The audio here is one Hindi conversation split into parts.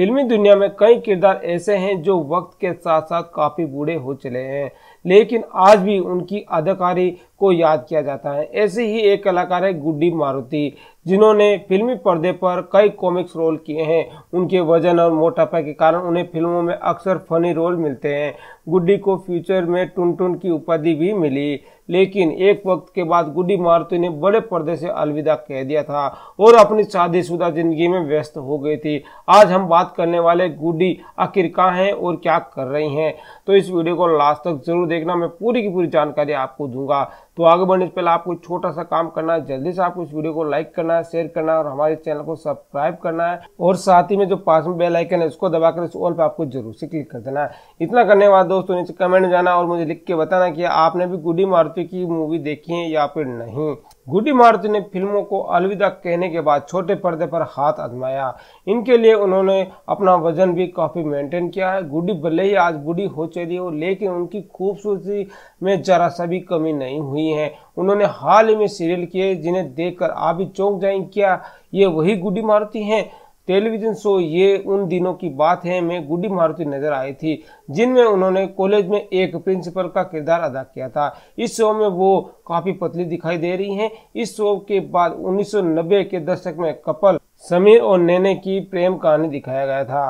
फिल्मी दुनिया में कई किरदार ऐसे हैं जो वक्त के साथ साथ काफ़ी बूढ़े हो चले हैं लेकिन आज भी उनकी अदाकारी को याद किया जाता है ऐसे ही एक कलाकार है गुड्डी मारुति जिन्होंने फिल्मी पर्दे पर कई कॉमिक्स रोल किए हैं उनके वजन और मोटापा के कारण उन्हें फिल्मों में अक्सर फनी रोल मिलते हैं गुड्डी को फ्यूचर में टुनटुन की उपाधि भी मिली लेकिन एक वक्त के बाद गुड्डी मारुति ने बड़े पर्दे से अलविदा कह दिया था और अपनी शादीशुदा जिंदगी में व्यस्त हो गई थी आज हम बात करने वाले गुड्डी आखिर कहाँ हैं और क्या कर रही हैं तो इस वीडियो को लास्ट तक जरूर देखना मैं पूरी की पूरी जानकारी आपको दूंगा तो आगे बढ़ने से पहले आपको छोटा सा काम करना है जल्दी से आपको इस वीडियो को लाइक करना है शेयर करना है और हमारे चैनल को सब्सक्राइब करना है और साथ ही में जो पास में बेल आइकन है उसको दबाकर इस ऑल पर आपको जरूर से क्लिक कर देना है इतना करने के बाद दोस्तों नीचे कमेंट जाना और मुझे लिख के बताना कि आपने भी गुडी मारुति की मूवी देखी है या फिर नहीं गुडी मारुति ने फिल्मों को अलविदा कहने के बाद छोटे पर्दे पर हाथ आजमाया इनके लिए उन्होंने अपना वजन भी काफ़ी मेंटेन किया है गुडी भले ही आज बूढ़ी हो चली हो लेकिन उनकी खूबसूरती में जरा सा भी कमी नहीं हुई है उन्होंने हाल ही में सीरियल किए जिन्हें देखकर आप भी चौंक जाएं क्या ये वही गुडी मारती हैं टेलीविजन शो ये उन दिनों की बात है में गुडी मारुति नजर आई थी जिनमें उन्होंने कॉलेज में एक प्रिंसिपल का किरदार अदा किया था इस शो में वो काफ़ी पतली दिखाई दे रही हैं इस शो के बाद 1990 के दशक में कपल समीर और नैने की प्रेम कहानी दिखाया गया था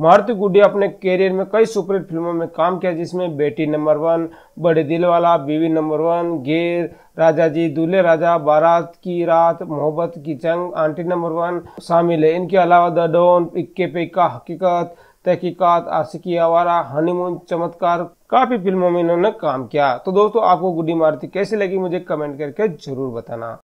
मारुति गुडिया अपने कैरियर में कई सुपरहिट फिल्मों में काम किया जिसमें बेटी नंबर वन बड़े दिल वाला बीवी नंबर वन गेर राजा जी दूल्हे राजा बारात की रात मोहब्बत की जंग आंटी नंबर वन शामिल है इनके अलावा द डोन इक्के पे का हकीकत तहकीकत आशिकी आवारा हनीमून चमत्कार काफी फिल्मों में इन्होंने काम किया तो दोस्तों आपको गुडी मारुति कैसी लगी मुझे कमेंट करके जरूर बताना